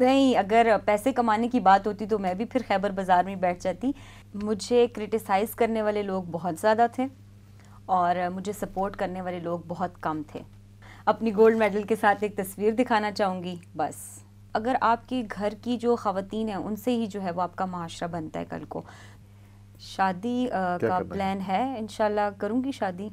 नहीं अगर पैसे कमाने की बात होती तो मैं भी फिर खैबर बाज़ार में बैठ जाती मुझे क्रिटिसाइज़ करने वाले लोग बहुत ज़्यादा थे और मुझे सपोर्ट करने वाले लोग बहुत कम थे अपनी गोल्ड मेडल के साथ एक तस्वीर दिखाना चाहूँगी बस अगर आपके घर की जो ख़वातीन है उनसे ही जो है वो आपका माशरा बनता है कल को शादी आ, का प्लान है इन करूँगी शादी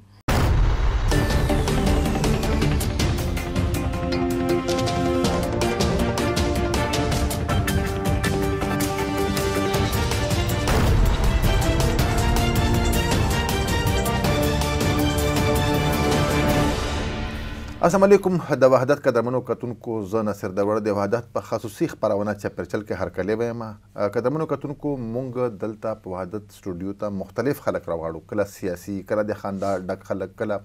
السلام علیکم د وحدت قدمونو کتونکو زه نصر دروړ د وحدت په خصوصي خبرونه چپرچل کې هرکلی وایم قدمونو کتونکو مونږ دلته په وحدت سټوډیو ته مختلف خلک راغړو کله سیاسي کله د خاندار ډک خلک کله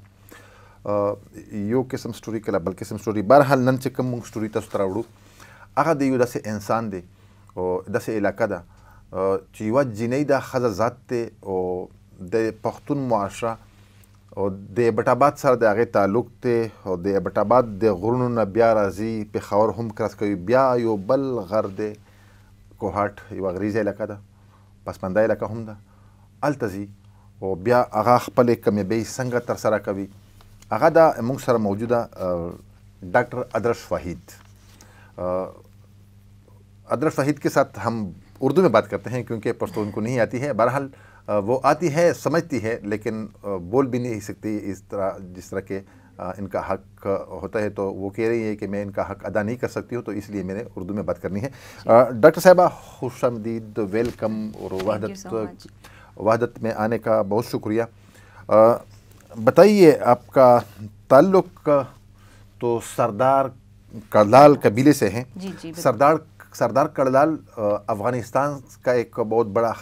یو قسم سټوري کله بل قسم سټوري بهرحال نن چې کوم مونږ سټوري تاسو ته راوړو هغه د یو داسې انسان دی او داسې علاقه ده چې یوه جینۍ دا ښځه ذات دی او د پښتون معاشره او د بټاباد سره د هغې تعلق دی او د بټاباد د غرونو نه بیا راځي پېښور هم کراس کوي بیا یو بل غر دی کوهاټ یوه غریزه علاقه ده پسپنده علاقه هم ده هلته ځي او بیا هغه خپلې کمیابۍ څنګه ترسره کوي هغه دا موږ سره موجوده ډاکټر ادرش وحید ادرش وحید के साथ हम उर्दू में बात करते हैं क्योंकि पश्तो उनको नहीं आती है बहरहाल वो आती है समझती है लेकिन बोल भी नहीं सकती इस तरह जिस तरह के इनका हक होता है तो वो कह रही है कि मैं इनका हक अदा नहीं कर सकती हूँ तो इसलिए मैंने उर्दू में बात करनी है डॉक्टर साहबा खुश वेलकम और वहादत वहादत में आने का बहुत शुक्रिया बताइए आपका ताल्लुक तो सरदार कलाल कबीले से हैं सरदार सरदार कड़लाल अफ़गानिस्तान का एक बहुत बड़ा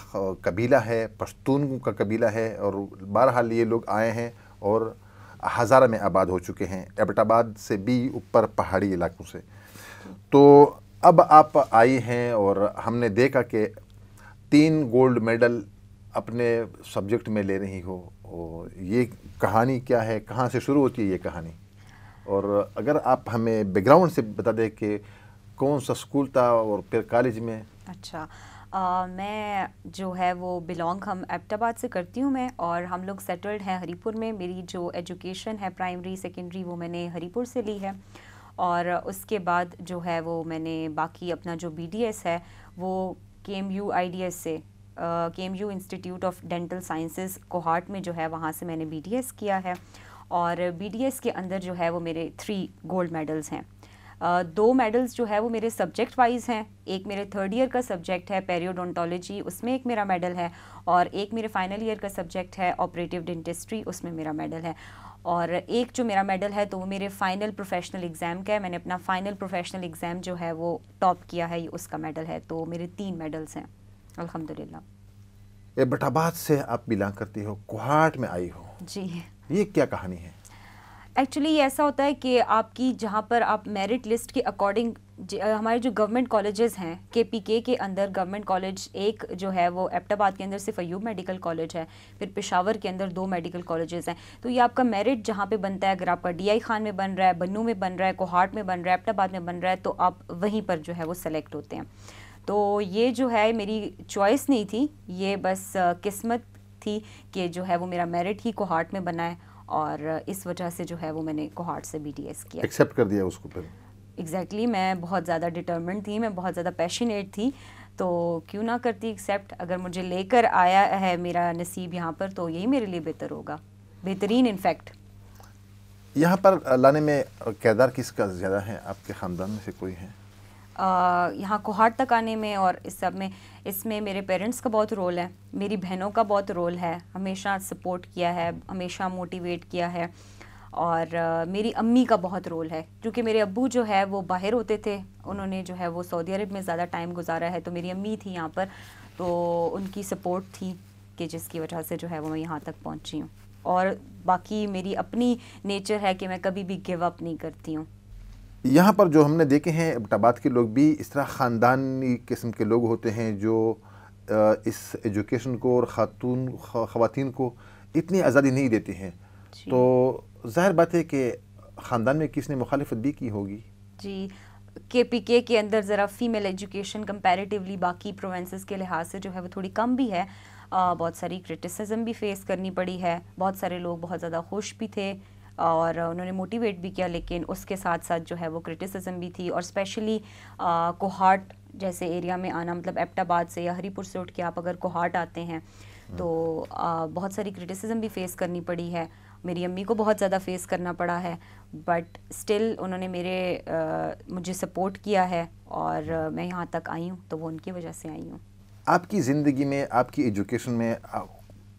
कबीला है पश्तून का कबीला है और बहरहाल ये लोग आए हैं और हज़ारा में आबाद हो चुके हैं एबटाबाद से भी ऊपर पहाड़ी इलाकों से तो अब आप आई हैं और हमने देखा कि तीन गोल्ड मेडल अपने सब्जेक्ट में ले रही हो और ये कहानी क्या है कहाँ से शुरू होती है ये कहानी और अगर आप हमें बैकग्राउंड से बता दें कि कौन सा स्कूल था और फिर कॉलेज में अच्छा आ, मैं जो है वो बिलोंग हम एबटाबाद से करती हूँ मैं और हम लोग सेटल्ड हैं हरीपुर में मेरी जो एजुकेशन है प्राइमरी सेकेंडरी वो मैंने हरीपुर से ली है और उसके बाद जो है वो मैंने बाकी अपना जो बी है वो K M U I D S से K M U institute of dental sciences Kohat में जो है वहाँ से मैंने बी किया है और बी के अंदर जो है वो मेरे थ्री गोल्ड मेडल्स हैं दो मेडल्स जो है वो मेरे सब्जेक्ट वाइज हैं एक मेरे थर्ड ईयर का सब्जेक्ट है पेरियोडोंटोलॉजी उसमें एक मेरा मेडल है और एक मेरे फाइनल ईयर का सब्जेक्ट है ऑपरेटिव डेंटिस्ट्री उसमें मेरा मेडल है और एक जो मेरा मेडल है तो वो मेरे फाइनल प्रोफेशनल एग्ज़ाम का है मैंने अपना फाइनल प्रोफेशनल एग्ज़ाम जो है वो टॉप किया है उसका मेडल है तो मेरे तीन मेडल्स हैं अल्हम्दुलिल्लाह बटाबाद से आप बिलोंग करती हो कुहाट में आई हो जी ये क्या कहानी है एक्चुअली ये ऐसा होता है कि आपकी जहाँ पर आप मेरिट लिस्ट के अकॉर्डिंग हमारे जो गवर्नमेंट कॉलेजेस हैं के पी के के अंदर गवर्नमेंट कॉलेज एक जो है वो एप्टाबाद के अंदर सिर्फ अयूब मेडिकल कॉलेज है फिर पेशावर के अंदर दो मेडिकल कॉलेजेस हैं तो ये आपका मेरिट जहाँ पे बनता है अगर आपका डी आई खान में बन रहा है बन्नू में बन रहा है कोहाट में बन रहा है एप्टाबाद में बन रहा है तो आप वहीं पर जो है वो सेलेक्ट होते हैं तो ये जो है मेरी चॉइस नहीं थी ये बस किस्मत थी कि जो है वो मेरा मेरिट ही कोहाट में बना है और इस वजह से जो है वो मैंने कोहार्ट से बी किया एक्सेप्ट कर दिया उसको फिर एग्जैक्टली exactly, मैं बहुत ज़्यादा डिटर्मेंट थी मैं बहुत ज़्यादा पैशनेट थी तो क्यों ना करती एक्सेप्ट अगर मुझे लेकर आया है मेरा नसीब यहाँ पर तो यही मेरे लिए बेहतर होगा बेहतरीन इनफैक्ट यहाँ पर लाने में किरदार किसका ज़्यादा है आपके ख़ानदान में से कोई है यहाँ कोहाट तक आने में और इस सब में इसमें मेरे पेरेंट्स का बहुत रोल है मेरी बहनों का बहुत रोल है हमेशा सपोर्ट किया है हमेशा मोटिवेट किया है और आ, मेरी अम्मी का बहुत रोल है क्योंकि मेरे अब्बू जो है वो बाहर होते थे उन्होंने जो है वो सऊदी अरब में ज़्यादा टाइम गुजारा है तो मेरी अम्मी थी यहाँ पर तो उनकी सपोर्ट थी कि जिसकी वजह से जो है वो मैं यहाँ तक पहुँची हूँ और बाकी मेरी अपनी नेचर है कि मैं कभी भी गिव अप नहीं करती हूँ यहाँ पर जो हमने देखे हैं अबटाबाद के लोग भी इस तरह ख़ानदानी किस्म के लोग होते हैं जो इस एजुकेशन को और ख़ातून ख़वान को इतनी आज़ादी नहीं देती हैं तो ज़ाहिर बात है कि ख़ानदान में किसने मुखालफत भी की होगी जी के पी के के अंदर ज़रा फ़ीमेल एजुकेशन कंपैरेटिवली बाकी प्रोवेंसेस के लिहाज से जो है वो थोड़ी कम भी है आ, बहुत सारी क्रिटिसिज्म भी फेस करनी पड़ी है बहुत सारे लोग बहुत ज़्यादा खुश भी थे और उन्होंने मोटिवेट भी किया लेकिन उसके साथ साथ जो है वो क्रिटिसिज्म भी थी और स्पेशली कोहाट जैसे एरिया में आना मतलब एपटाबाद से या हरीपुर से उठ के आप अगर कोहाट आते हैं हम्म। तो आ, बहुत सारी क्रिटिसिज्म भी फेस करनी पड़ी है मेरी अम्मी को बहुत ज़्यादा फेस करना पड़ा है बट स्टिल उन्होंने मेरे आ, मुझे सपोर्ट किया है और मैं यहाँ तक आई हूँ तो वो उनकी वजह से आई हूँ आपकी ज़िंदगी में आपकी एजुकेशन में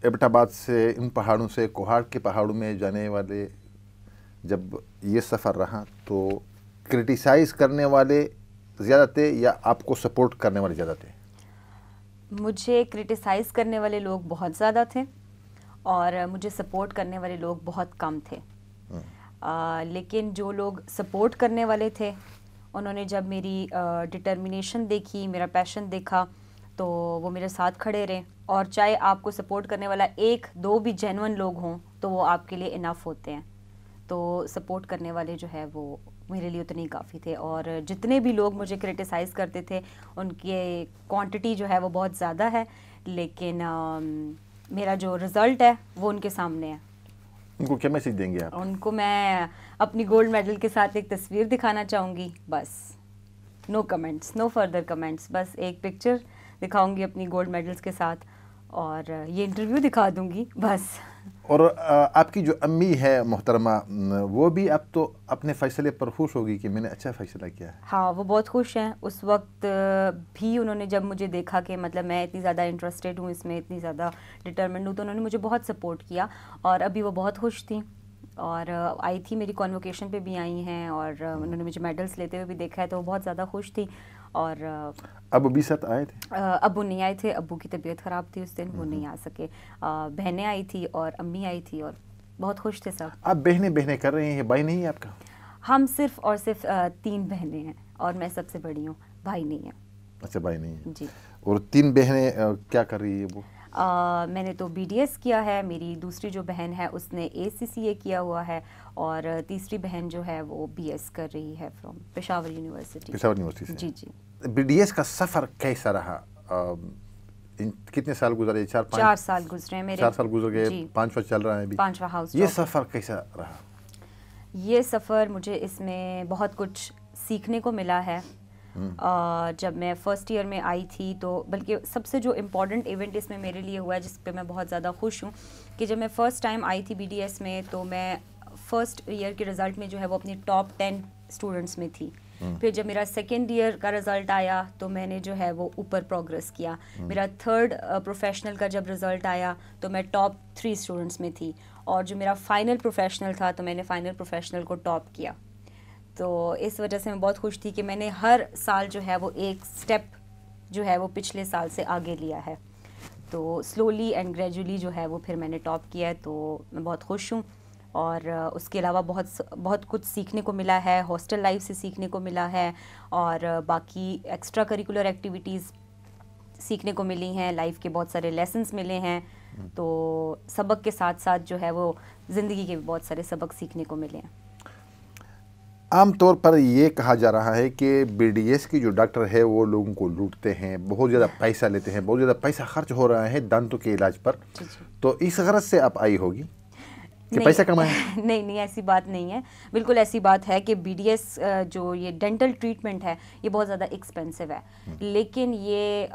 एबटाबाद से इन पहाड़ों से कोहाड़ के पहाड़ों में जाने वाले जब ये सफ़र रहा तो क्रिटिसाइज़ करने वाले ज़्यादा थे या आपको सपोर्ट करने वाले ज़्यादा थे मुझे क्रिटिसाइज़ करने वाले लोग बहुत ज़्यादा थे और मुझे सपोर्ट करने वाले लोग बहुत कम थे हम्म। आ, लेकिन जो लोग सपोर्ट करने वाले थे उन्होंने जब मेरी डिटर्मिनेशन देखी मेरा पैशन देखा तो वो मेरे साथ खड़े रहे और चाहे आपको सपोर्ट करने वाला एक दो भी जेनवन लोग हों तो वो आपके लिए इनफ होते हैं तो सपोर्ट करने वाले जो है वो मेरे लिए उतने ही काफ़ी थे और जितने भी लोग मुझे क्रिटिसाइज़ करते थे उनके क्वांटिटी जो है वो बहुत ज़्यादा है लेकिन आ, मेरा जो रिज़ल्ट है वो उनके सामने है उनको क्या मैसेज देंगे आप उनको मैं अपनी गोल्ड मेडल के साथ एक तस्वीर दिखाना चाहूँगी बस no comments no further comments बस एक पिक्चर दिखाऊंगी अपनी गोल्ड मेडल्स के साथ और ये इंटरव्यू दिखा दूंगी बस और आपकी जो अम्मी है मोहतरमा वो भी अब तो अपने फ़ैसले पर खुश होगी कि मैंने अच्छा फ़ैसला किया है हाँ वो बहुत खुश हैं उस वक्त भी उन्होंने जब मुझे देखा कि मतलब मैं इतनी ज़्यादा इंटरेस्टेड हूँ इसमें इतनी ज़्यादा डिटर्मेंट हूँ तो उन्होंने मुझे बहुत सपोर्ट किया और अभी वो बहुत खुश थी और आई थी मेरी कॉन्वोकेशन पर भी आई हैं और उन्होंने मुझे मेडल्स लेते हुए भी देखा है तो वो बहुत ज़्यादा खुश थी और अब अभी साथ आए थे अबू नहीं आए थे अबू की तबीयत ख़राब थी उस दिन वो नहीं हम्म। आ सके बहनें आई थी और अम्मी आई थी और बहुत खुश थे सब आप बहने बहने कर रहे हैं भाई नहीं है आपका हम सिर्फ और सिर्फ तीन बहने हैं और मैं सबसे बड़ी हूँ भाई नहीं है अच्छा भाई नहीं है जी और तीन बहने क्या कर रही है वो आ, मैंने तो बी किया है मेरी दूसरी जो बहन है उसने ए किया हुआ है और तीसरी बहन जो है वो बी कर रही है from Peshawar university Peshawar university जी जी बी का सफ़र कैसा रहा आ, इन कितने साल गुजरे चार पाँच चार साल गुजरे मेरे चार साल गुजर गए पाँचवा चल रहा है अभी पाँचवा हाउस ये सफ़र कैसा रहा ये सफ़र मुझे इसमें बहुत कुछ सीखने को मिला है हम्म। जब मैं फ़र्स्ट ईयर में आई थी तो बल्कि सबसे जो इम्पोर्टेंट इवेंट इसमें मेरे लिए हुआ है जिस पर मैं बहुत ज़्यादा खुश हूँ कि जब मैं फ़र्स्ट टाइम आई थी बी में तो मैं फ़र्स्ट ईयर के रिज़ल्ट में जो है वो अपनी टॉप टेन स्टूडेंट्स में थी हम्म। फिर जब मेरा सेकेंड ईयर का रिज़ल्ट आया तो मैंने जो है वो ऊपर प्रोग्रेस किया हम्म। मेरा थर्ड प्रोफेशनल का जब रिज़ल्ट आया तो मैं टॉप थ्री स्टूडेंट्स में थी और जो मेरा फ़ाइनल प्रोफेशनल था तो मैंने फ़ाइनल प्रोफेशनल को टॉप किया तो इस वजह से मैं बहुत खुश थी कि मैंने हर साल जो है वो एक स्टेप जो है वो पिछले साल से आगे लिया है तो स्लोली एंड ग्रेजुअली जो है वो फिर मैंने टॉप किया है तो मैं बहुत खुश हूँ और उसके अलावा बहुत बहुत कुछ सीखने को मिला है हॉस्टल लाइफ से सीखने को मिला है और बाकी एक्स्ट्रा करिकुलर एक्टिविटीज़ सीखने को मिली हैं लाइफ के बहुत सारे लेसन्स मिले हैं हम्म। तो सबक के साथ साथ जो है वो ज़िंदगी के भी बहुत सारे सबक सीखने को मिले हैं आम तौर पर ये कहा जा रहा है कि एस की जो डॉक्टर है वो लोगों को लूटते हैं बहुत ज़्यादा पैसा लेते हैं बहुत ज़्यादा पैसा खर्च हो रहा है दांतों के इलाज पर तो इस गरज से आप आई होगी कि पैसा कमाए नहीं नहीं ऐसी बात नहीं है बिल्कुल ऐसी बात है कि एस जो ये डेंटल ट्रीटमेंट है ये बहुत ज़्यादा एक्सपेंसिव है हम्म। लेकिन ये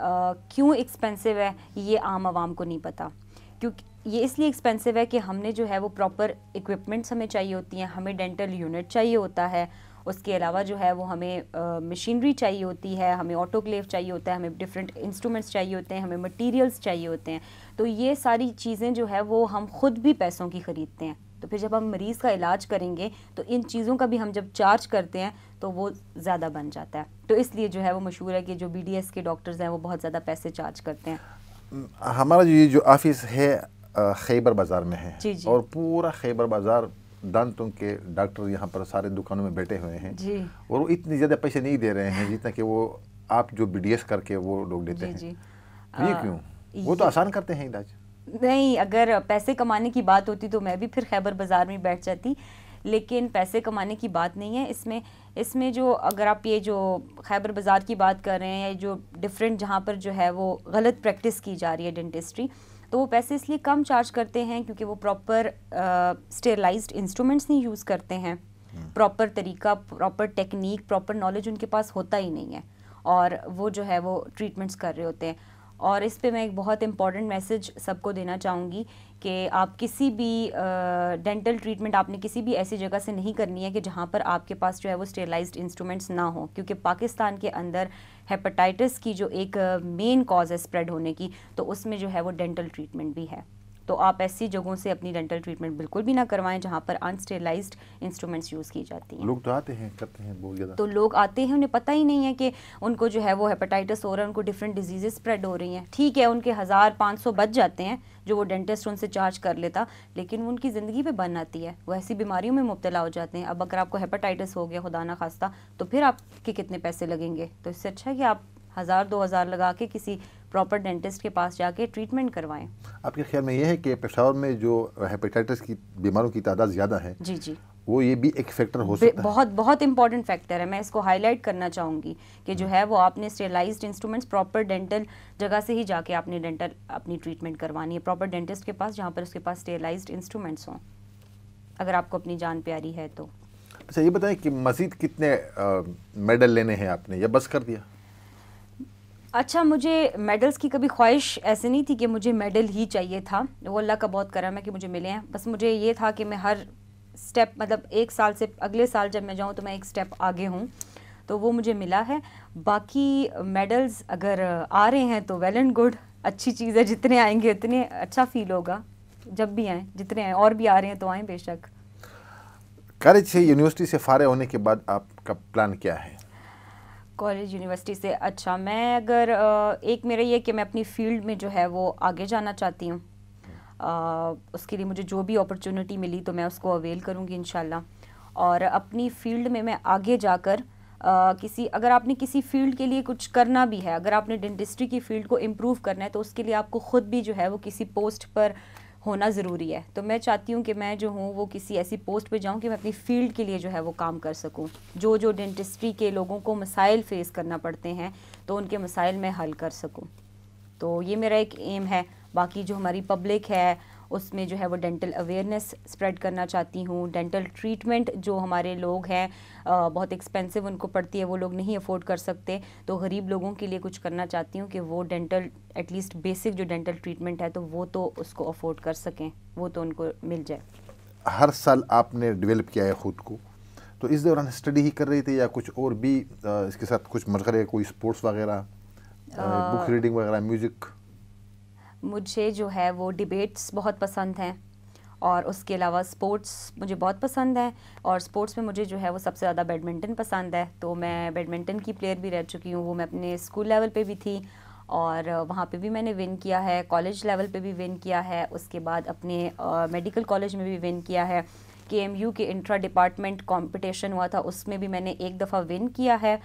क्यों एक्सपेंसिव है ये आम आवाम को नहीं पता क्योंकि ये इसलिए एक्सपेंसिव है कि हमने जो है वो प्रॉपर इक्विपमेंट्स हमें चाहिए होती हैं हमें डेंटल यूनिट चाहिए होता है उसके अलावा जो है वो हमें मशीनरी चाहिए होती है हमें ऑटोक्लेव चाहिए होता है हमें डिफरेंट इंस्ट्रूमेंट्स चाहिए होते हैं हमें मटेरियल्स चाहिए होते हैं तो ये सारी चीज़ें जो है वो हम खुद भी पैसों की ख़रीदते हैं तो फिर जब हम मरीज़ का इलाज करेंगे तो इन चीज़ों का भी हम जब चार्ज करते हैं तो वो ज़्यादा बन जाता है तो इसलिए जो है वो मशहूर है कि जो बी के डॉक्टर्स हैं वो बहुत ज़्यादा पैसे चार्ज करते हैं हमारा जो ये जो ऑफिस है खैबर बाज़ार में है जी जी। और पूरा खैबर बाज़ार दांतों के डॉक्टर यहाँ पर सारे दुकानों में बैठे हुए हैं जी। और वो इतने ज़्यादा पैसे नहीं दे रहे हैं जितना कि वो आप जो बी करके वो लोग देते हैं तो ये क्यों वो तो आसान करते हैं इलाज नहीं अगर पैसे कमाने की बात होती तो मैं भी फिर खैबर बाज़ार में बैठ जाती लेकिन पैसे कमाने की बात नहीं है इसमें इसमें जो अगर आप ये जो खैबर बाज़ार की बात कर रहे हैं या जो डिफरेंट जहाँ पर जो है वो गलत प्रैक्टिस की जा रही है डेंटिस्ट्री तो वो पैसे इसलिए कम चार्ज करते हैं क्योंकि वो प्रॉपर स्टेरलाइज्ड इंस्ट्रूमेंट्स नहीं यूज़ करते हैं प्रॉपर हम्म। तरीका प्रॉपर टेक्निक प्रॉपर नॉलेज उनके पास होता ही नहीं है और वो जो है वो ट्रीटमेंट्स कर रहे होते हैं और इस पे मैं एक बहुत इम्पॉर्टेंट मैसेज सबको देना चाहूँगी कि आप किसी भी डेंटल uh, ट्रीटमेंट आपने किसी भी ऐसी जगह से नहीं करनी है कि जहाँ पर आपके पास जो है वो स्टेलाइज इंस्ट्रूमेंट्स ना हो क्योंकि पाकिस्तान के अंदर हेपेटाइटिस की जो एक मेन कॉज है स्प्रेड होने की तो उसमें जो है वो डेंटल ट्रीटमेंट भी है तो आप ऐसी जगहों से अपनी डेंटल ट्रीटमेंट बिल्कुल भी ना करवाएं जहाँ पर अनस्टेलाइज्ड इंस्ट्रूमेंट्स यूज़ की जाती हैं लोग तो आते हैं करते हैं बहुत ज़्यादा तो लोग आते हैं उन्हें पता ही नहीं है कि उनको जो है वो हेपेटाइटिस हो रहा है उनको डिफरेंट डिजीजे स्प्रेड हो रही हैं ठीक है उनके हज़ार पाँच सौ बच जाते हैं जो वो डेंटिस्ट उनसे चार्ज कर लेता लेकिन वो उनकी ज़िंदगी पर बन आती है वो ऐसी बीमारियों में मुबतला हो जाते हैं अब अगर आपको हेपेटाइटिस हो गया खुदा ना खास्ता तो फिर आपके कितने पैसे लगेंगे तो इससे अच्छा है कि आप हज़ार दो हज़ार लगा के किसी प्रॉपर डेंटिस्ट के पास जाके ट्रीटमेंट करवाएं आपके ख्याल में यह है कि पेशावर में जो हेपेटाइटिस की बीमारों की तादाद ज़्यादा है जी जी वो ये भी एक फैक्टर हो सकता है बहुत बहुत इंपॉर्टेंट फैक्टर है मैं इसको हाईलाइट करना चाहूंगी कि जो है वो आपने स्टेलाइज इंस्ट्रूमेंट्स प्रॉपर डेंटल जगह से ही जाके आपने डेंटल अपनी ट्रीटमेंट करवानी है प्रॉपर डेंटिस्ट के पास जहाँ पर उसके पास स्टेलाइज इंस्ट्रूमेंट्स हों अगर आपको अपनी जान प्यारी है तो अच्छा ये बताएं कि मज़ीद कितने मेडल लेने हैं आपने या बस कर दिया अच्छा मुझे मेडल्स की कभी ख्वाहिश ऐसे नहीं थी कि मुझे मेडल ही चाहिए था वो अल्लाह का बहुत करम है कि मुझे मिले हैं बस मुझे ये था कि मैं हर स्टेप मतलब एक साल से अगले साल जब मैं जाऊँ तो मैं एक स्टेप आगे हूँ तो वो मुझे मिला है बाकी मेडल्स अगर आ रहे हैं तो वेल एंड गुड अच्छी चीज़ है जितने आएंगे उतने अच्छा फील होगा जब भी आएँ जितने आएँ और भी आ रहे हैं तो आएँ बेशक कॉलेज से यूनिवर्सिटी से फारे होने के बाद आपका प्लान क्या है कॉलेज यूनिवर्सिटी से अच्छा मैं अगर एक मेरा ये कि मैं अपनी फील्ड में जो है वो आगे जाना चाहती हूँ उसके लिए मुझे जो भी अपॉर्चुनिटी मिली तो मैं उसको अवेल करूँगी इन और अपनी फील्ड में मैं आगे जाकर आ, किसी अगर आपने किसी फील्ड के लिए कुछ करना भी है अगर आपने डेंटिस्ट्री की फील्ड को इम्प्रूव करना है तो उसके लिए आपको ख़ुद भी जो है वो किसी पोस्ट पर होना ज़रूरी है तो मैं चाहती हूँ कि मैं जो हूँ वो किसी ऐसी पोस्ट पे जाऊँ कि मैं अपनी फ़ील्ड के लिए जो है वो काम कर सकूँ जो जो डेंटिस्ट्री के लोगों को मसाइल फेस करना पड़ते हैं तो उनके मसाइल मैं हल कर सकूँ तो ये मेरा एक एम है बाकी जो हमारी पब्लिक है उसमें जो है वो डेंटल अवेयरनेस स्प्रेड करना चाहती हूँ डेंटल ट्रीटमेंट जो हमारे लोग हैं बहुत एक्सपेंसिव उनको पड़ती है वो लोग नहीं अफोर्ड कर सकते तो गरीब लोगों के लिए कुछ करना चाहती हूँ कि वो डेंटल एटलीस्ट बेसिक जो डेंटल ट्रीटमेंट है तो वो तो उसको अफोर्ड कर सकें वो तो उनको मिल जाए हर साल आपने डेवलप किया है ख़ुद को तो इस दौरान स्टडी ही कर रही थी या कुछ और भी इसके साथ कुछ मशरे कोई स्पोर्ट्स वगैरह बुक रीडिंग वगैरह म्यूज़िक मुझे जो है वो डिबेट्स बहुत पसंद हैं और उसके अलावा स्पोर्ट्स मुझे बहुत पसंद है और स्पोर्ट्स में मुझे जो है वो सबसे ज़्यादा बैडमिंटन पसंद है तो मैं बैडमिंटन की प्लेयर भी रह चुकी हूँ वो मैं अपने स्कूल लेवल पे भी थी और वहाँ पे भी मैंने विन किया है कॉलेज लेवल पे भी विन किया है उसके बाद अपने मेडिकल कॉलेज में भी विन किया है के एम यू के इंट्रा डिपार्टमेंट कॉम्पिटिशन हुआ था उसमें भी मैंने एक दफ़ा विन किया है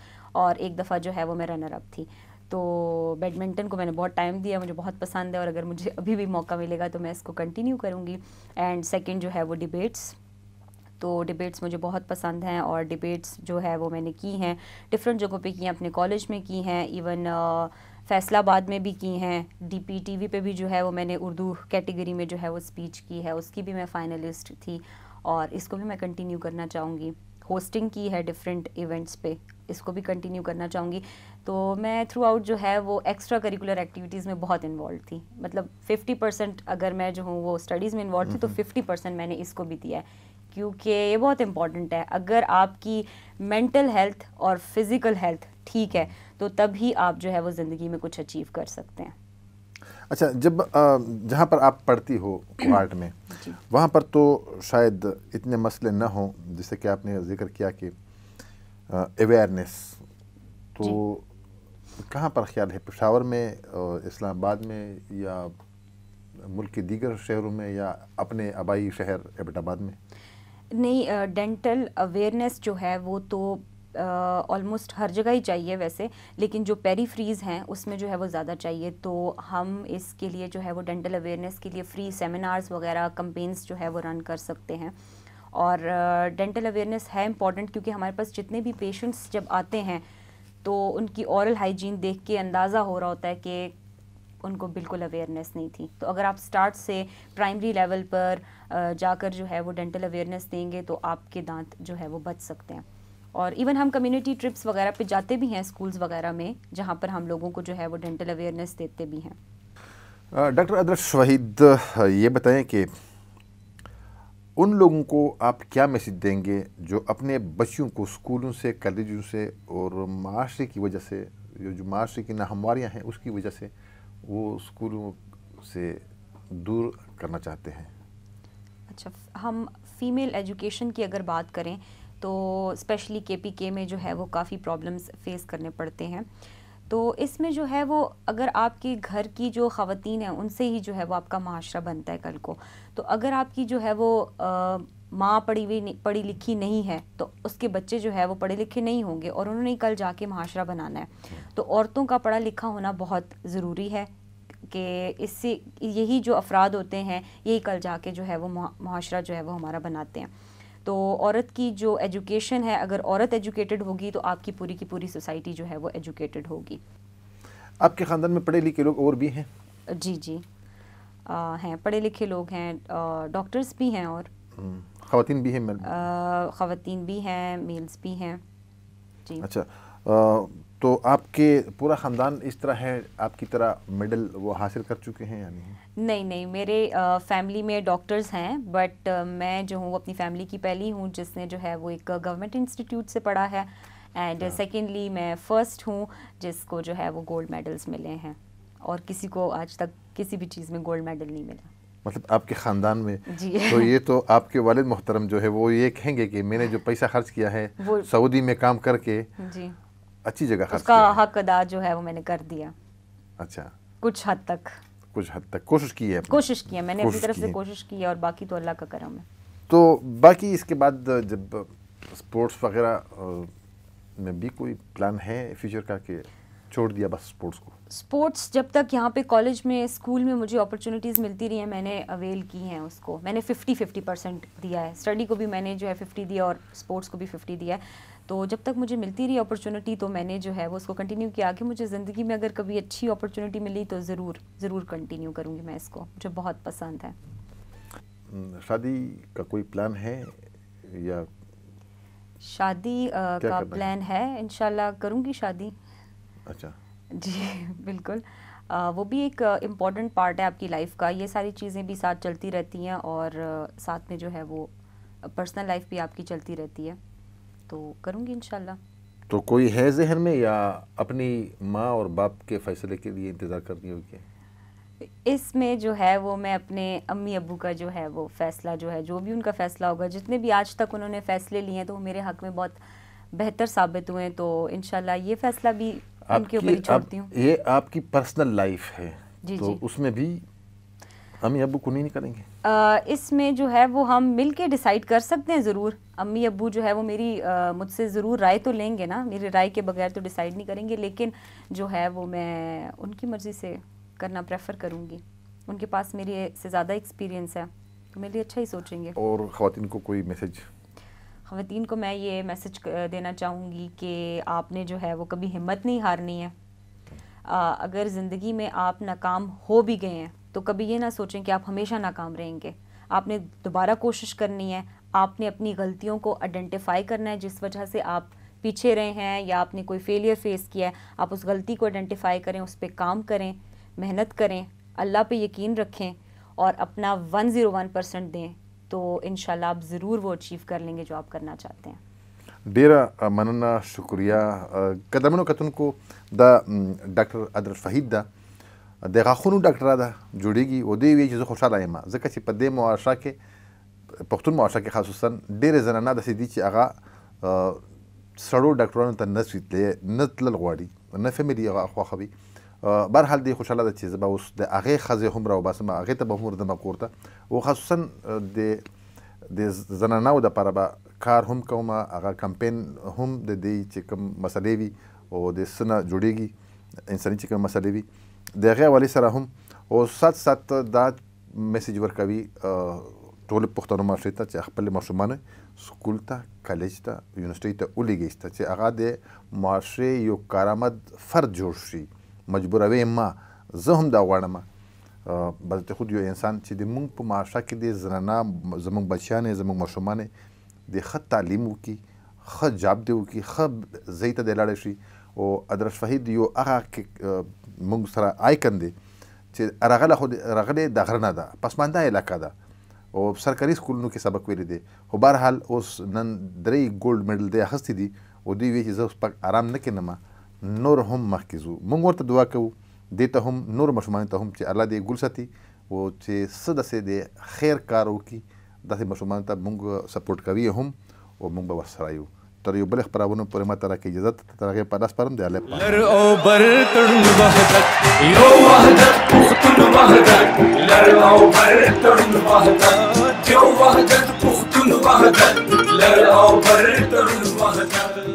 और एक दफ़ा जो है वो मैं रनर अप थी तो बैडमिंटन को मैंने बहुत टाइम दिया मुझे बहुत पसंद है और अगर मुझे अभी भी मौका मिलेगा तो मैं इसको कंटिन्यू करूँगी एंड सेकेंड जो है वो डिबेट्स तो डिबेट्स मुझे बहुत पसंद हैं और डिबेट्स जो है वो मैंने की हैं डिफरेंट जगहों पे की हैं अपने कॉलेज में की हैं इवन uh, फैसलाबाद में भी की हैं टी टीवी पे भी जो है वो मैंने उर्दू कैटेगरी में जो है वो स्पीच की है उसकी भी मैं फाइनलिस्ट थी और इसको भी मैं कंटिन्यू करना चाहूँगी होस्टिंग की है डिफरेंट इवेंट्स पे इसको भी कंटिन्यू करना चाहूँगी तो मैं थ्रू आउट जो है वो एक्स्ट्रा करिकुलर एक्टिविटीज़ में बहुत इन्वॉल्व थी मतलब फिफ्टी परसेंट अगर मैं जो हूँ वो स्टडीज़ में इन्वॉल्व थी तो फिफ्टी परसेंट मैंने इसको भी दिया है क्योंकि ये बहुत इंपॉर्टेंट है अगर आपकी मेंटल हेल्थ और फिज़िकल हेल्थ ठीक है तो तभी आप जो है वो ज़िंदगी में कुछ अचीव कर सकते हैं अच्छा जब जहाँ पर आप पढ़ती हो आर्ट में वहाँ पर तो शायद इतने मसले न हों जैसे कि आपने जिक्र किया कि अवेयरनेस तो कहाँ पर ख्याल है पेशावर में और इस्लामाबाद में या मुल्क के दीगर शहरों में या अपने आबाई शहर एबटाबाद में नहीं डेंटल अवेयरनेस जो है वो तो ऑलमोस्ट हर जगह ही चाहिए वैसे लेकिन जो पेरीफ्रीज हैं उसमें जो है वो ज़्यादा चाहिए तो हम इसके लिए जो है वो डेंटल अवेयरनेस के लिए फ्री सेमिनार्स वगैरह कंपेन्स जो है वो रन कर सकते हैं और डेंटल uh, अवेयरनेस है इम्पॉर्टेंट क्योंकि हमारे पास जितने भी पेशेंट्स जब आते हैं तो उनकी औरल हाइजीन देख के अंदाज़ा हो रहा होता है कि उनको बिल्कुल अवेयरनेस नहीं थी तो अगर आप स्टार्ट से प्राइमरी लेवल पर जाकर जो है वो डेंटल अवेयरनेस देंगे तो आपके दांत जो है वो बच सकते हैं और इवन हम कम्युनिटी ट्रिप्स वगैरह पे जाते भी हैं स्कूल्स वगैरह में जहाँ पर हम लोगों को जो है वो डेंटल अवेयरनेस देते भी हैं डॉक्टर अदरश वहीद ये बताएं कि उन लोगों को आप क्या मैसेज देंगे जो अपने बच्चियों को स्कूलों से कॉलेजों से और माशरे की वजह से जो जो माशरे की नाहमारियाँ हैं उसकी वजह से वो स्कूलों से दूर करना चाहते हैं अच्छा हम फीमेल एजुकेशन की अगर बात करें तो स्पेशली के पी के में जो है वो काफ़ी प्रॉब्लम्स फेस करने पड़ते हैं तो इसमें जो है वो अगर आपके घर की जो ख़वान हैं उनसे ही जो है वो आपका माशरा बनता है कल को तो अगर आपकी जो है वो माँ पढ़ी हुई पढ़ी लिखी नहीं है तो उसके बच्चे जो है वो पढ़े लिखे नहीं होंगे और उन्होंने कल जाके माशरा बनाना है तो औरतों का पढ़ा लिखा होना बहुत ज़रूरी है कि इससे यही जो अफराद होते हैं यही कल जाके जो है वो मुआरा जो है वो हमारा बनाते हैं तो औरत की जो एजुकेशन है अगर औरत एजुकेटेड होगी तो आपकी पूरी की पूरी सोसाइटी जो है वो एजुकेटेड होगी आपके ख़ानदान में पढ़े लिखे लोग और भी हैं जी जी हैं पढ़े लिखे लोग हैं डॉक्टर्स भी हैं और हम्म, ख़वान भी हैं ख़वान भी हैं मेल्स भी हैं जी अच्छा आ, तो आपके पूरा ख़ानदान इस तरह है आपकी तरह मेडल वो हासिल कर चुके हैं यानी नहीं नहीं मेरे आ, फैमिली में डॉक्टर्स हैं बट आ, मैं जो हूँ अपनी फैमिली की पहली हूँ जिसने जो है वो एक गवर्नमेंट इंस्टीट्यूट से पढ़ा है एंड सेकेंडली अच्छा। मैं फ़र्स्ट हूँ जिसको जो है वो गोल्ड मेडल्स मिले हैं और किसी को आज तक किसी भी चीज़ में गोल्ड मेडल नहीं मिला मतलब आपके ख़ानदान में तो ये तो आपके वालिद मोहतरम जो है वो ये कहेंगे कि मैंने जो पैसा खर्च किया है सऊदी में काम करके अच्छी जगह खर्च उसका हक अदा जो है वो मैंने कर दिया अच्छा कुछ हद तक कुछ हद तक कोशिश की है कोशिश की है मैंने अपनी तरफ से कोशिश की है और बाकी तो अल्लाह का करम है तो बाकी इसके बाद जब स्पोर्ट्स वगैरह में भी कोई प्लान है फ्यूचर का कि छोड़ दिया बस स्पोर्ट्स को स्पोर्ट्स जब तक यहाँ पे कॉलेज में स्कूल में मुझे अपॉर्चुनिटीज़ मिलती रही हैं मैंने अवेल की हैं उसको मैंने फिफ्टी फिफ्टी परसेंट दिया है स्टडी को भी मैंने जो है फिफ्टी दिया और स्पोर्ट्स को भी फिफ्टी दिया है तो जब तक मुझे मिलती रही अपॉर्चुनिटी तो मैंने जो है वो उसको कंटिन्यू किया कि मुझे ज़िंदगी में अगर कभी अच्छी अपॉर्चुनिटी मिली तो ज़रूर ज़रूर कंटिन्यू करूँगी मैं इसको मुझे बहुत पसंद है हम्म, शादी का कोई प्लान है या शादी का प्लान है, है? इनशाला करूँगी शादी अच्छा जी बिल्कुल आ, वो भी एक इम्पॉर्टेंट पार्ट है आपकी लाइफ का ये सारी चीज़ें भी साथ चलती रहती हैं और साथ में जो है वो पर्सनल लाइफ भी आपकी चलती रहती है तो करूँगी इनशाला तो कोई है जहन में या अपनी माँ और बाप के फैसले के लिए इंतज़ार करनी होगी इसमें जो है वो मैं अपने अम्मी अबू का जो है वो फ़ैसला जो है जो भी उनका फ़ैसला होगा जितने भी आज तक उन्होंने फ़ैसले लिए हैं तो वो मेरे हक़ में बहुत बेहतर साबित हुए हैं तो इन ये फ़ैसला भी उनके ऊपर छोड़ती हूँ ये आपकी पर्सनल लाइफ है जी तो जी। उसमें भी अम्मी अबू को नहीं करेंगे इसमें जो है वो हम मिल के डिसाइड कर सकते हैं ज़रूर अम्मी अबू जो है वो मेरी मुझसे ज़रूर राय तो लेंगे ना मेरी राय के बगैर तो डिसाइड नहीं करेंगे लेकिन जो है वो मैं उनकी मर्ज़ी से करना प्रेफर करूँगी उनके पास मेरे से ज़्यादा एक्सपीरियंस है तो मेरे लिए अच्छा ही सोचेंगे और ख़वान को कोई मैसेज खातिन को मैं ये मैसेज देना चाहूँगी कि आपने जो है वो कभी हिम्मत नहीं हारनी है आ, अगर ज़िंदगी में आप नाकाम हो भी गए हैं तो कभी ये ना सोचें कि आप हमेशा नाकाम रहेंगे आपने दोबारा कोशिश करनी है आपने अपनी गलतियों को आइडेंटिफाई करना है जिस वजह से आप पीछे रहे हैं या आपने कोई फेलियर फेस किया है आप उस गलती को आइडेंटिफाई करें उस पर काम करें मेहनत करें अल्लाह पे यकीन रखें और अपना वन ज़ीरो वन परसेंट दें तो इन आप ज़रूर वो अचीव कर लेंगे जो आप करना चाहते हैं डेरा मनना शुक्रिया कदमनो कतन को द डॉक्टर अदर फहीद दा د غاخونو ډاکټر ده جوړیږي او دی وی چې زه خوشاله یم ځکه چې په دې معاشه کې پښتون معاشه کې خصوصا ډېر زنانه د سيدي چې هغه سړو ډاکټرانو ته نسوي نه تل غواړي نه فهمي دی هغه خواخوي برحال دی خوشاله ده چې زه به اوس د هغه خزه هم راو باسم هغه ته به هم ورته مقورته او خصوصا د د زنانو د لپاره به کار هم کوم هغه کمپین هم د دې چې کوم مسلې وي او د سنه جوړیږي انساني چې کوم مسلې وي د هغې حوالې سره هم اوس سات سات دا میسج ورکوي ټول پښتنو معاشرې ته چې خپل ماشومان سکول ته کالج ته یونیورسيټي ته ولېږئ چې هغه د معاشرې یو کارآمد فرد جوړ شي مجبوروي ما زه هم دا غواړم بلته خود یو انسان چې د مونږ په معاشره کې د زنانا زمونږ بچیانې زمونږ ماشومان د ښه تعلیم وکړي ښه جاب دی وکړي ښه ځای ته د لاړه شي او ادرس فهید یو هغه موږ سره آیکن دی چې راغله خو راغله د غرنه ده پسمانده علاقه ده او سرکاري سکولونو کې سبق ویلی دی خو بهرحال اوس نن درې ګولډ میډل دی اخیستی دي او دوی وایي چې زه سپک آرام نه کینم نور هم مخکې ځو موږ ورته دعا کوو دې ته هم نور ماشومان ته هم چې الله دې ګل ساتي او چې څه داسې د خیر کار وکړي داسې ماشومان ته موږ سپورټ کوي هم او موږ به ورسره یو تر یو بل خبرونه پورې ماته راکې اجازه ته ترغه په لاس پرم دی اله پا لر او بر تړون وحدت یو وحدت پختون وحدت لر او بر تړون وحدت یو وحدت پختون وحدت لر او بر تړون وحدت